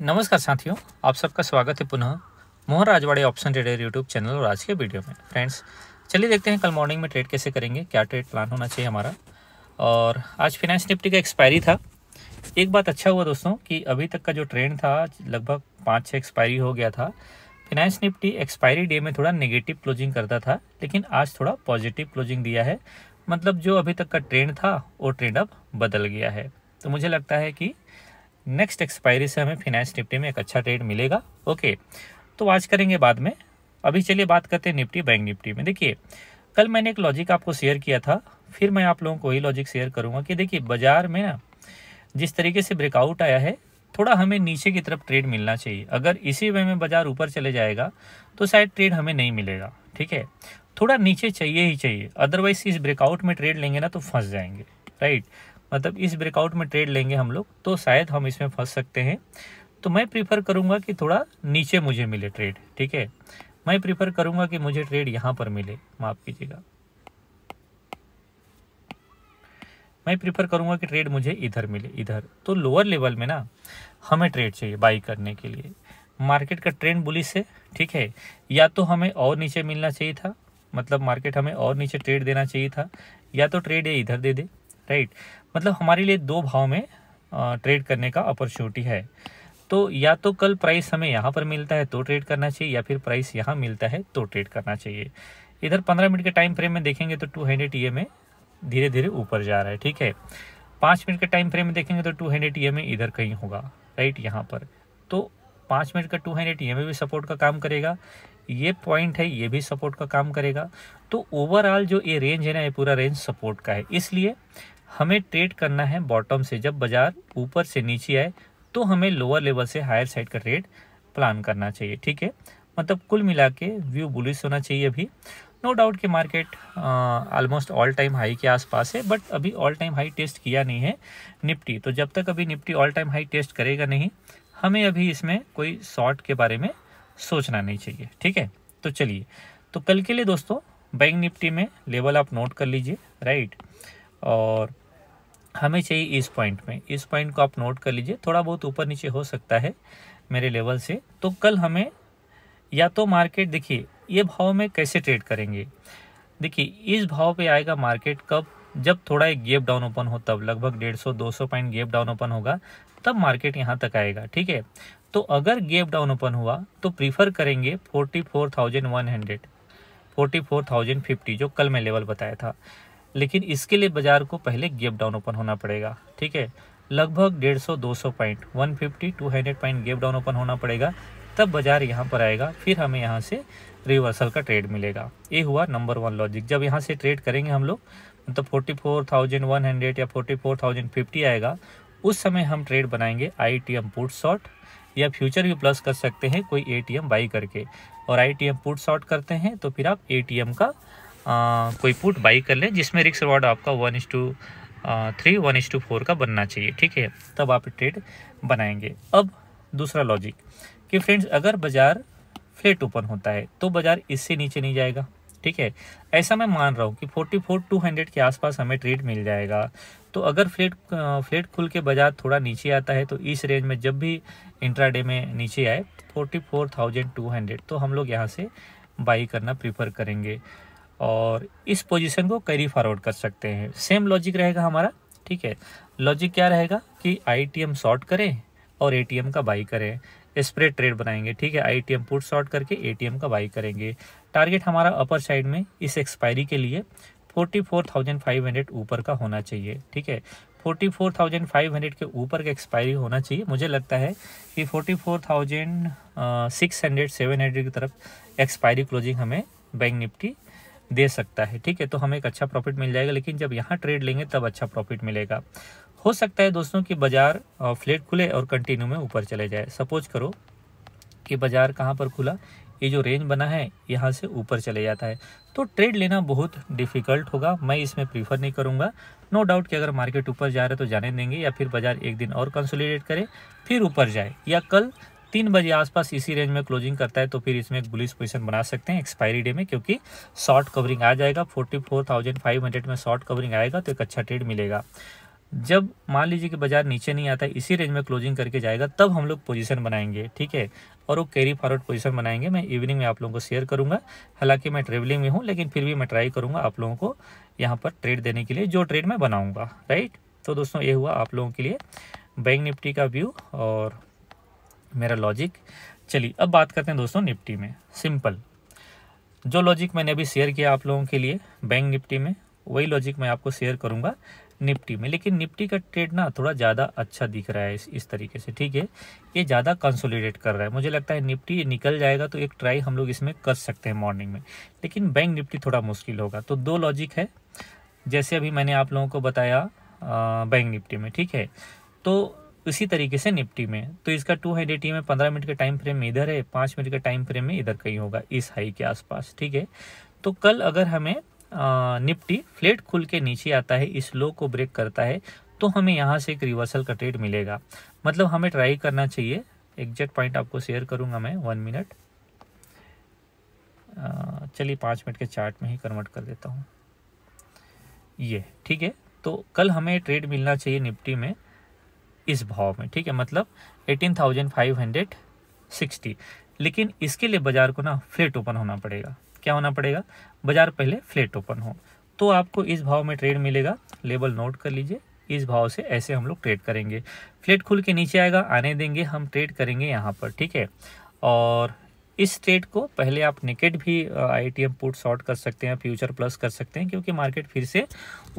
नमस्कार साथियों आप सबका स्वागत है पुनः Mohan Rajwade option trader YouTube channel और आज के वीडियो में फ्रेंड्स चलिए देखते हैं कल मॉर्निंग में ट्रेड कैसे करेंगे क्या ट्रेड प्लान होना चाहिए हमारा और आज फिनेंस निफ्टी का एक्सपायरी था एक बात अच्छा हुआ दोस्तों कि अभी तक का जो ट्रेंड था लगभग पाँच छः एक्सपायरी हो गया था फिनेंस निफ्टी एक्सपायरी डे में थोड़ा नेगेटिव क्लोजिंग करता था लेकिन आज थोड़ा पॉजिटिव क्लोजिंग दिया है मतलब जो अभी तक का ट्रेंड था वो ट्रेंड अब बदल गया है तो मुझे लगता है कि नेक्स्ट एक्सपायरी से हमें फिनेंस निफ्टी में एक अच्छा ट्रेड मिलेगा ओके तो आज करेंगे बाद में अभी चलिए बात करते हैं निफ्टी बैंक निफ्टी में देखिए कल मैंने एक लॉजिक आपको शेयर किया था फिर मैं आप लोगों को वही लॉजिक शेयर करूंगा कि देखिए बाजार में ना जिस तरीके से ब्रेकआउट आया है थोड़ा हमें नीचे की तरफ ट्रेड मिलना चाहिए अगर इसी वे में बाजार ऊपर चले जाएगा तो शायद ट्रेड हमें नहीं मिलेगा ठीक है थोड़ा नीचे चाहिए ही चाहिए अदरवाइज इस ब्रेकआउट में ट्रेड लेंगे ना तो फंस जाएंगे राइट मतलब इस ब्रेकआउट में ट्रेड लेंगे हम लोग तो शायद हम इसमें फंस सकते हैं तो मैं प्रीफर करूँगा कि थोड़ा नीचे मुझे मिले ट्रेड ठीक है मैं प्रीफर करूँगा कि मुझे ट्रेड यहाँ पर मिले माफ़ कीजिएगा मैं प्रीफर करूँगा कि ट्रेड मुझे इधर मिले इधर तो लोअर लेवल में ना हमें ट्रेड चाहिए बाई करने के लिए मार्केट का ट्रेंड बुलिस है ठीक है या तो हमें और नीचे मिलना चाहिए था मतलब मार्केट हमें और नीचे ट्रेड देना चाहिए था या तो ट्रेड ये इधर दे दे राइट मतलब हमारे लिए दो भाव में ट्रेड करने का अपॉर्चुनिटी है तो या तो कल प्राइस हमें यहाँ पर मिलता है तो ट्रेड करना चाहिए या फिर प्राइस यहाँ मिलता है तो ट्रेड करना चाहिए इधर पंद्रह मिनट के टाइम फ्रेम में देखेंगे तो टू हंड्रेड ई में धीरे धीरे ऊपर जा रहा है ठीक है पाँच मिनट के टाइम फ्रेम में देखेंगे तो टू हंड्रेड ई में इधर कहीं होगा राइट यहाँ पर तो पाँच मिनट का टू हंड्रेड ई भी सपोर्ट का काम करेगा ये पॉइंट है ये भी सपोर्ट का काम करेगा तो ओवरऑल जो ये रेंज है ना ये पूरा रेंज सपोर्ट का है इसलिए हमें ट्रेड करना है बॉटम से जब बाजार ऊपर से नीचे आए तो हमें लोअर लेवल से हायर साइड का ट्रेड प्लान करना चाहिए ठीक है मतलब कुल मिला के व्यू बुलिस होना चाहिए अभी नो डाउट कि market almost all time high के आसपास है बट अभी ऑल टाइम हाई टेस्ट किया नहीं है निफ्टी तो जब तक अभी Nifty all time high test करेगा नहीं हमें अभी इसमें कोई शॉर्ट के बारे में सोचना नहीं चाहिए ठीक है तो चलिए तो कल के लिए दोस्तों बैंक निफ्टी में लेवल आप नोट कर लीजिए राइट और हमें चाहिए इस पॉइंट में इस पॉइंट को आप नोट कर लीजिए थोड़ा बहुत ऊपर नीचे हो सकता है मेरे लेवल से तो कल हमें या तो मार्केट देखिए ये भाव में कैसे ट्रेड करेंगे देखिए इस भाव पे आएगा मार्केट कब जब थोड़ा एक गेप डाउन ओपन हो तब लगभग डेढ़ सौ दो सौ पॉइंट गेप डाउन ओपन होगा तब मार्केट यहाँ तक आएगा ठीक है तो अगर गेप डाउन ओपन हुआ तो प्रीफर करेंगे forty four thousand one hundred forty four thousand fifty जो कल मैं लेवल बताया था लेकिन इसके लिए बाजार को पहले गेप डाउन ओपन होना पड़ेगा ठीक है लगभग डेढ़ सौ दो सौ point one fifty two hundred point gap down open होना पड़ेगा तब बाजार यहाँ पर आएगा फिर हमें यहाँ से रिवर्सल का ट्रेड मिलेगा ये हुआ नंबर वन लॉजिक जब यहाँ से ट्रेड करेंगे हम लोग मतलब forty four thousand one hundred या फोर्टी फोर थाउजेंड फिफ्टी आएगा उस समय हम ट्रेड बनाएंगे I T M put short या फ्यूचर भी प्लस कर सकते हैं कोई ए टी एम बाई करके और I T M put short करते हैं तो फिर आप ए टी एम का कोई पुट बाई कर लें जिसमें रिक्स रिवार्ड आपका one is to three one is to four का बनना चाहिए ठीक है तब आप ट्रेड बनाएंगे अब दूसरा लॉजिक कि फ्रेंड्स अगर बाज़ार फ्लेट ओपन होता है तो बाज़ार इससे नीचे नहीं जाएगा ठीक है ऐसा मैं मान रहा हूँ कि फोर्टी फोर टू हंड्रेड के आसपास हमें ट्रेड मिल जाएगा तो अगर फ्लेट फ्लेट खुल के बाज़ार थोड़ा नीचे आता है तो इस रेंज में जब भी इंट्राडे में नीचे आए forty four thousand two hundred तो हम लोग यहाँ से बाई करना प्रीफर करेंगे और इस पोजीशन को कैरी फॉरवर्ड कर सकते हैं सेम लॉजिक रहेगा हमारा ठीक है लॉजिक क्या रहेगा कि आईटीएम शॉर्ट करें और एटीएम का बाई करें स्प्रेड ट्रेड बनाएंगे ठीक है आईटीएम पुट शॉर्ट करके एटीएम का बाई करेंगे टारगेट हमारा अपर साइड में इस एक्सपायरी के लिए 44,500 ऊपर का होना चाहिए ठीक है 44,500 के ऊपर का एक्सपायरी होना चाहिए मुझे लगता है कि 44,600 700 की तरफ एक्सपायरी क्लोजिंग हमें बैंक निफ्टी दे सकता है ठीक है तो हमें एक अच्छा प्रॉफिट मिल जाएगा लेकिन जब यहाँ ट्रेड लेंगे तब अच्छा प्रॉफिट मिलेगा हो सकता है दोस्तों कि बाजार फ्लेट खुले और कंटिन्यू में ऊपर चले जाए सपोज करो कि बाजार कहाँ पर खुला ये जो रेंज बना है यहाँ से ऊपर चले जाता है तो ट्रेड लेना बहुत डिफ़िकल्ट होगा मैं इसमें प्रीफर नहीं करूँगा नो डाउट कि अगर मार्केट ऊपर जा रहा है तो जाने देंगे या फिर बाज़ार एक दिन और कंसोलिडेट करे फिर ऊपर जाए या कल तीन बजे आसपास इसी रेंज में क्लोजिंग करता है तो फिर इसमें एक बुलिस पोजीशन बना सकते हैं एक्सपायरी डे में क्योंकि शॉर्ट कवरिंग आ जाएगा forty four thousand five hundred में शॉर्ट कवरिंग आएगा तो एक अच्छा ट्रेड मिलेगा जब मान लीजिए कि बाजार नीचे नहीं आता इसी रेंज में क्लोजिंग करके जाएगा तब हम लोग पोजिशन बनाएंगे ठीक है और वो कैरी फॉरवर्ड पोजीशन बनाएंगे मैं इवनिंग में आप लोगों को शेयर करूंगा हालांकि मैं ट्रेवलिंग में हूँ लेकिन फिर भी मैं ट्राई करूंगा आप लोगों को यहाँ पर ट्रेड देने के लिए जो ट्रेड मैं बनाऊँगा राइट तो दोस्तों ये हुआ आप लोगों के लिए बैंक निफ्टी का व्यू और मेरा लॉजिक चलिए अब बात करते हैं दोस्तों निफ्टी में सिंपल जो लॉजिक मैंने अभी शेयर किया आप लोगों के लिए बैंक निफ्टी में वही लॉजिक मैं आपको शेयर करूंगा निफ्टी में लेकिन निफ्टी का ट्रेड ना थोड़ा ज़्यादा अच्छा दिख रहा है इस इस तरीके से ठीक है ये ज़्यादा कंसोलिडेट कर रहा है मुझे लगता है निफ्टी निकल जाएगा तो एक ट्राई हम लोग इसमें कर सकते हैं मॉर्निंग में लेकिन बैंक निफ्टी थोड़ा मुश्किल होगा तो दो लॉजिक है जैसे अभी मैंने आप लोगों को बताया बैंक निफ्टी में ठीक है तो उसी तरीके से निफ्टी में तो इसका टू हंड्रेड ई में पंद्रह मिनट का टाइम फ्रेम में इधर है पाँच मिनट का टाइम फ्रेम में इधर कहीं होगा इस हाई के आसपास ठीक है तो कल अगर हमें आ, निफ्टी फ्लेट खुल के नीचे आता है इस लो को ब्रेक करता है तो हमें यहाँ से एक रिवर्सल का ट्रेड मिलेगा मतलब हमें ट्राई करना चाहिए एग्जैक्ट पॉइंट आपको शेयर करूँगा मैं वन मिनट चलिए पाँच मिनट के चार्ट में ही कन्वर्ट कर देता हूँ ये ठीक है तो कल हमें ट्रेड मिलना चाहिए निफ्टी में इस भाव में ठीक है मतलब eighteen thousand five hundred sixty लेकिन इसके लिए बाजार को ना फ्लेट ओपन होना पड़ेगा क्या होना पड़ेगा बाजार पहले फ्लेट ओपन हो तो आपको इस भाव में ट्रेड मिलेगा लेबल नोट कर लीजिए इस भाव से ऐसे हम लोग ट्रेड करेंगे फ्लेट खुल के नीचे आएगा आने देंगे हम ट्रेड करेंगे यहाँ पर ठीक है और इस ट्रेड को पहले आप निकेट भी I T M put short कर सकते हैं फ्यूचर प्लस कर सकते हैं क्योंकि मार्केट फिर से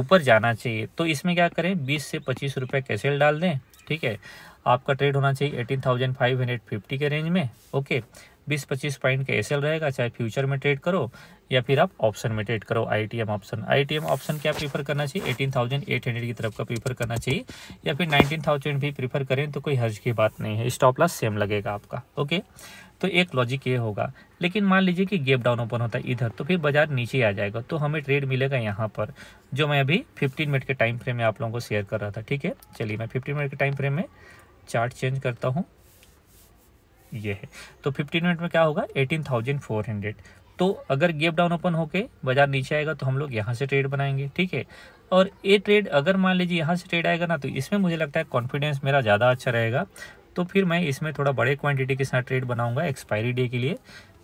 ऊपर जाना चाहिए तो इसमें क्या करें बीस से पच्चीस रुपये कैसेल डाल दें ठीक है आपका ट्रेड होना चाहिए eighteen thousand five hundred fifty के रेंज में ओके बीस पच्चीस पॉइंट का एस रहेगा चाहे फ्यूचर में ट्रेड करो या फिर आप ऑप्शन में ट्रेड करो आई ऑप्शन आई ऑप्शन क्या प्रीफर करना चाहिए एटीन थाउजेंड एट हंड्रेड की तरफ का प्रीफर करना चाहिए या फिर नाइनटीन थाउजेंड भी प्रीफर करें तो कोई हर्ज की बात नहीं है स्टॉप लॉस सेम लगेगा आपका ओके तो एक लॉजिक ये होगा लेकिन मान लीजिए कि गेप डाउन ओपन होता है इधर तो फिर बाजार नीचे आ जाएगा तो हमें ट्रेड मिलेगा यहाँ पर जो मैं अभी फिफ्टीन मिनट के टाइम फ्रेम में आप लोगों को शेयर कर रहा था ठीक है चलिए मैं फिफ्टीन मिनट के टाइम फ्रेम में चार्ट चेंज करता हूँ ये है तो फिफ्टीन मिनट में क्या होगा एटीन थाउजेंड फोर हंड्रेड तो अगर गेप डाउन ओपन होके बाजार नीचे आएगा तो हम लोग यहाँ से ट्रेड बनाएंगे ठीक है और ये ट्रेड अगर मान लीजिए यहाँ से ट्रेड आएगा ना तो इसमें मुझे लगता है कॉन्फिडेंस मेरा ज़्यादा अच्छा रहेगा तो फिर मैं इसमें थोड़ा बड़े क्वांटिटी के साथ ट्रेड बनाऊँगा एक्सपायरी डे के लिए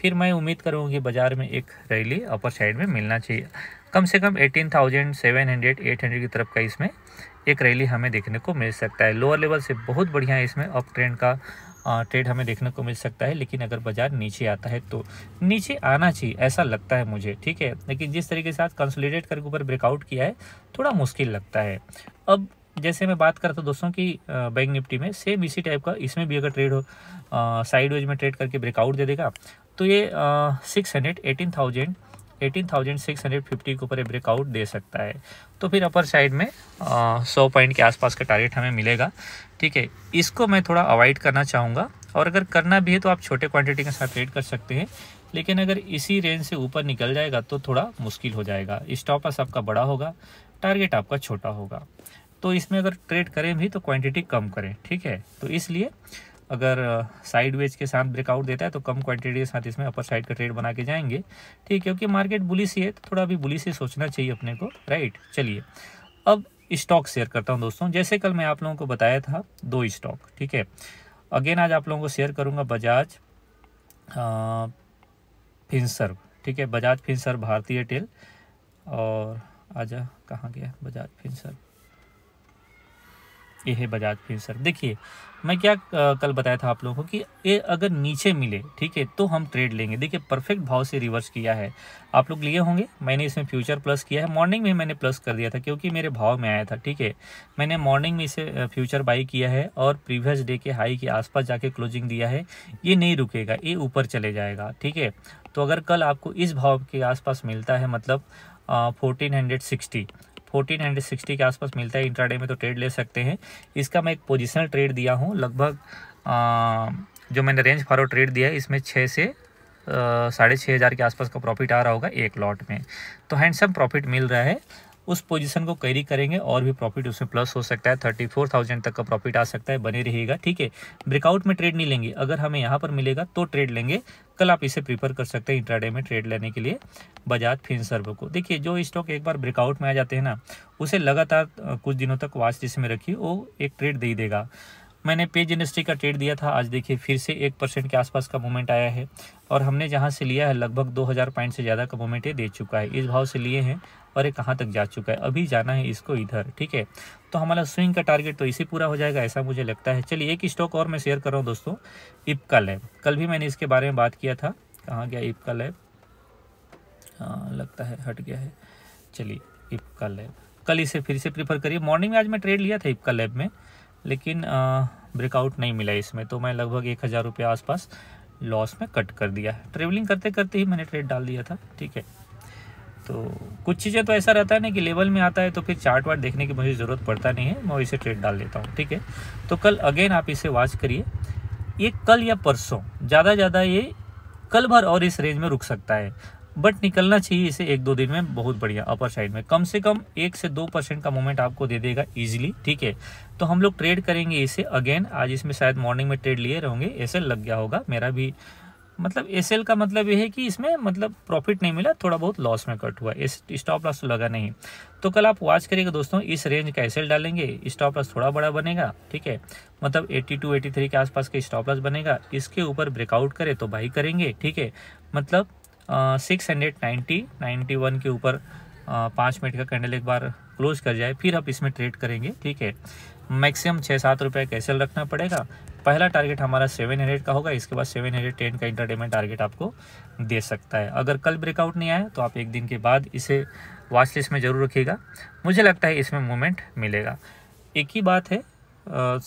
फिर मैं उम्मीद करूँगा कि बाज़ार में एक रैली अपर साइड में मिलना चाहिए कम से कम eighteen thousand seven hundred eight hundred की तरफ का इसमें एक रैली हमें देखने को मिल सकता है लोअर लेवल से बहुत बढ़िया इसमें अप ट्रेंड का ट्रेड हमें देखने को मिल सकता है लेकिन अगर बाजार नीचे आता है तो नीचे आना चाहिए ऐसा लगता है मुझे ठीक है लेकिन जिस तरीके से आज कंसोलिडेट करके ऊपर ब्रेकआउट किया है थोड़ा मुश्किल लगता है अब जैसे मैं बात करता हूँ दोस्तों की बैंक निफ्टी में सेम इसी टाइप का इसमें भी अगर ट्रेड हो साइड वेज में ट्रेड करके ब्रेकआउट दे देगा तो ये सिक्स हंड्रेड एटीन थाउजेंड 18,650 के ऊपर ये ब्रेकआउट दे सकता है तो फिर अपर साइड में सौ पॉइंट के आसपास का टारगेट हमें मिलेगा ठीक है इसको मैं थोड़ा अवॉइड करना चाहूँगा और अगर करना भी है तो आप छोटे क्वांटिटी के साथ ट्रेड कर सकते हैं लेकिन अगर इसी रेंज से ऊपर निकल जाएगा तो थोड़ा मुश्किल हो जाएगा स्टॉप आपका बड़ा होगा टारगेट आपका छोटा होगा तो इसमें अगर ट्रेड करें भी तो क्वांटिटी कम करें ठीक है तो इसलिए अगर साइड वेज के साथ ब्रेकआउट देता है तो कम क्वांटिटी के साथ इसमें अपर साइड का ट्रेड बना के जाएंगे ठीक है क्योंकि मार्केट बुलिस ही है तो थोड़ा अभी बुलिस ही सोचना चाहिए अपने को राइट चलिए अब स्टॉक शेयर करता हूँ दोस्तों जैसे कल मैं आप लोगों को बताया था दो स्टॉक ठीक है अगेन आज आप लोगों को शेयर करूँगा बजाज फिंसर्व ठीक है बजाज फिंसर्व भारतीय टेल और आजा कहाँ गया बजाज फिंसर्व ये है बजाज फिर देखिए मैं क्या कल बताया था आप लोगों को कि ये अगर नीचे मिले ठीक है तो हम ट्रेड लेंगे देखिए परफेक्ट भाव से रिवर्स किया है आप लोग लिए होंगे मैंने इसमें फ्यूचर प्लस किया है मॉर्निंग में मैंने प्लस कर दिया था क्योंकि मेरे भाव में आया था ठीक है मैंने मॉर्निंग में इसे फ्यूचर बाई किया है और प्रीवियस डे के हाई के आसपास जाके क्लोजिंग दिया है ये नहीं रुकेगा ये ऊपर चले जाएगा ठीक है तो अगर कल आपको इस भाव के आसपास मिलता है मतलब fourteen hundred sixty fourteen hundred sixty के आसपास मिलता है इंट्राडे में तो ट्रेड ले सकते हैं इसका मैं एक पोजिशनल ट्रेड दिया हूँ लगभग जो मैंने रेंज फारो ट्रेड दिया है इसमें छः से साढ़े छः हज़ार के आसपास का प्रॉफिट आ रहा होगा एक लॉट में तो हैंडसम प्रॉफिट मिल रहा है उस पोजीशन को कैरी करेंगे और भी प्रॉफिट उसमें प्लस हो सकता है थर्टी फोर थाउजेंड तक का प्रॉफिट आ सकता है बने रहिएगा ठीक है ब्रेकआउट में ट्रेड नहीं लेंगे अगर हमें यहाँ पर मिलेगा तो ट्रेड लेंगे कल आप इसे प्रीफर कर सकते हैं इंट्राडे में ट्रेड लेने के लिए बजाज फिन सर्व को देखिए जो स्टॉक एक बार ब्रेकआउट में आ जाते हैं ना उसे लगातार कुछ दिनों तक वाच लिस्ट में रखिए वो एक ट्रेड दे देगा मैंने पेज इंडस्ट्री का ट्रेड दिया था आज देखिए फिर से एक परसेंट के आसपास का मूवमेंट आया है और हमने जहां से लिया है लगभग 2000 पॉइंट से ज़्यादा का मूवमेंट ये दे चुका है इस भाव से लिए हैं और ये कहाँ तक जा चुका है अभी जाना है इसको इधर ठीक है तो हमारा स्विंग का टारगेट तो इसी पूरा हो जाएगा ऐसा मुझे लगता है चलिए एक स्टॉक और मैं शेयर कर रहा हूँ दोस्तों इपका लैब कल भी मैंने इसके बारे में बात किया था कहाँ गया इपका हाँ, लैब लगता है हट गया है चलिए इपका लैब कल इसे फिर से प्रीफर करिए मॉर्निंग में आज मैं ट्रेड लिया था इपका लैब में लेकिन ब्रेकआउट नहीं मिला इसमें तो मैं लगभग एक हज़ार रुपये आसपास लॉस में कट कर दिया ट्रेवलिंग करते करते ही मैंने ट्रेड डाल दिया था ठीक है तो कुछ चीज़ें तो ऐसा रहता है ना कि लेवल में आता है तो फिर चार्ट वार्ट देखने की मुझे ज़रूरत पड़ता नहीं है मैं वैसे ट्रेड डाल लेता हूँ ठीक है तो कल अगेन आप इसे वॉच करिए ये कल या परसों ज़्यादा ज़्यादा ये कल भर और इस रेंज में रुक सकता है बट निकलना चाहिए इसे एक दो दिन में बहुत बढ़िया अपर साइड में कम से कम एक से दो परसेंट का मूवमेंट आपको दे देगा इजीली ठीक है तो हम लोग ट्रेड करेंगे इसे अगेन आज इसमें शायद मॉर्निंग में ट्रेड लिए रहेंगे ऐसे लग गया होगा मेरा भी मतलब एस का मतलब ये है कि इसमें मतलब प्रॉफिट नहीं मिला थोड़ा बहुत लॉस में कट हुआ स्टॉप लॉस तो लगा नहीं तो कल आप वॉच करिएगा दोस्तों इस रेंज का एस डालेंगे स्टॉप लॉस थोड़ा बड़ा बनेगा ठीक है मतलब 82 83 के आसपास का स्टॉप लॉस बनेगा इसके ऊपर ब्रेकआउट करे तो बाई करेंगे ठीक है मतलब six hundred ninety ninety one के ऊपर पाँच मिनट का कैंडल एक बार क्लोज कर जाए फिर आप इसमें ट्रेड करेंगे ठीक है मैक्सिमम छः सात रुपये का एस रखना पड़ेगा पहला टारगेट हमारा सेवन हंड्रेड का होगा इसके बाद सेवन हंड्रेड टेन का इंटरडे में टारगेट आपको दे सकता है अगर कल ब्रेकआउट नहीं आया तो आप एक दिन के बाद इसे वॉच लिस्ट में ज़रूर रखिएगा मुझे लगता है इसमें मूवमेंट मिलेगा एक ही बात है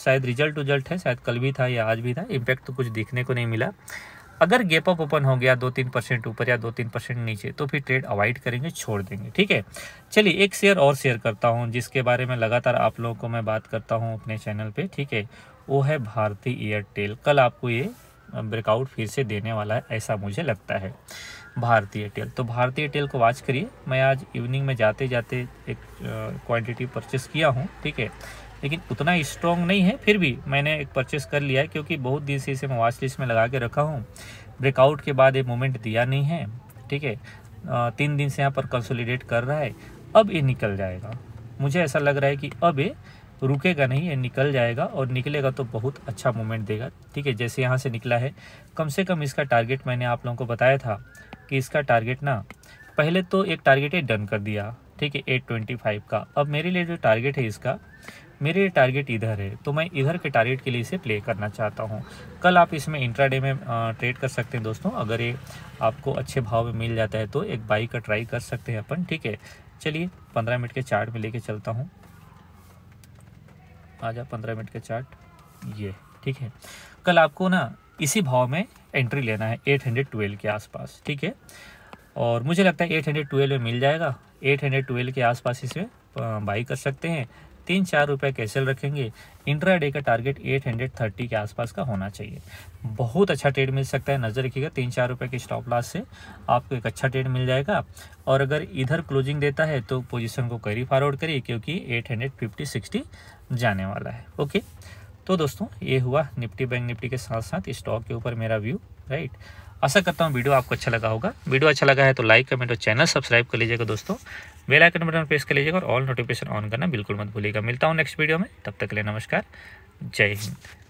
शायद रिजल्ट उजल्ट है शायद कल भी था या आज भी था इम्पैक्ट तो कुछ देखने को नहीं मिला अगर गैप अप ओपन हो गया दो तीन परसेंट ऊपर या दो तीन परसेंट नीचे तो फिर ट्रेड अवॉइड करेंगे छोड़ देंगे ठीक है चलिए एक शेयर और शेयर करता हूँ जिसके बारे में लगातार आप लोगों को मैं बात करता हूँ अपने चैनल पे ठीक है वो है भारती एयरटेल कल आपको ये ब्रेकआउट फिर से देने वाला है ऐसा मुझे लगता है भारतीय एयरटेल तो भारतीय एयरटेल को वाच करिए मैं आज इवनिंग में जाते जाते एक क्वांटिटी परचेस किया हूँ ठीक है लेकिन उतना स्ट्रॉन्ग नहीं है फिर भी मैंने एक परचेस कर लिया है क्योंकि बहुत दिन से इसे मैं वॉच लिस्ट में लगा के रखा हूँ ब्रेकआउट के बाद ये मोमेंट दिया नहीं है ठीक है तीन दिन से यहाँ पर कंसोलिडेट कर रहा है अब ये निकल जाएगा मुझे ऐसा लग रहा है कि अब ये रुकेगा नहीं ये निकल जाएगा और निकलेगा तो बहुत अच्छा मूवमेंट देगा ठीक है जैसे यहाँ से निकला है कम से कम इसका टारगेट मैंने आप लोगों को बताया था कि इसका टारगेट ना पहले तो एक टारगेट है डन कर दिया ठीक है एट ट्वेंटी फाइव का अब मेरे लिए जो टारगेट है इसका मेरे लिए टारगेट इधर है तो मैं इधर के टारगेट के लिए इसे प्ले करना चाहता हूँ कल आप इसमें इंट्राडे में ट्रेड कर सकते हैं दोस्तों अगर ये आपको अच्छे भाव में मिल जाता है तो एक बाई का ट्राई कर सकते हैं अपन ठीक है चलिए पंद्रह मिनट के चार्ट में लेके चलता हूँ आ जा पंद्रह मिनट का चार्ट ये ठीक है कल आपको ना इसी भाव में एंट्री लेना है एट हंड्रेड ट्वेल्व के आसपास ठीक है और मुझे लगता है एट हंड्रेड ट्वेल्व में मिल जाएगा एट हंड्रेड ट्वेल्व के आसपास इसमें बाई कर सकते हैं तीन चार रुपये कैसे रखेंगे इंट्राडे का टारगेट 830 के आसपास का होना चाहिए बहुत अच्छा ट्रेड मिल सकता है नज़र रखिएगा तीन चार रुपये के स्टॉप लॉस से आपको एक अच्छा ट्रेड मिल जाएगा और अगर इधर क्लोजिंग देता है तो पोजीशन को करी फॉरवर्ड करिए क्योंकि 850 हंड्रेड जाने वाला है ओके तो दोस्तों ये हुआ निफ्टी बैंक निफ्टी के साथ साथ स्टॉक के ऊपर मेरा व्यू राइट आशा करता हूँ वीडियो आपको अच्छा लगा होगा वीडियो अच्छा लगा है तो लाइक कमेंट और चैनल सब्सक्राइब कर लीजिएगा दोस्तों बेल आइकन बटन प्रेस कर लीजिएगा और ऑल नोटिफिकेशन ऑन करना बिल्कुल मत भूलिएगा मिलता हूँ नेक्स्ट वीडियो में तब तक के लिए नमस्कार जय हिंद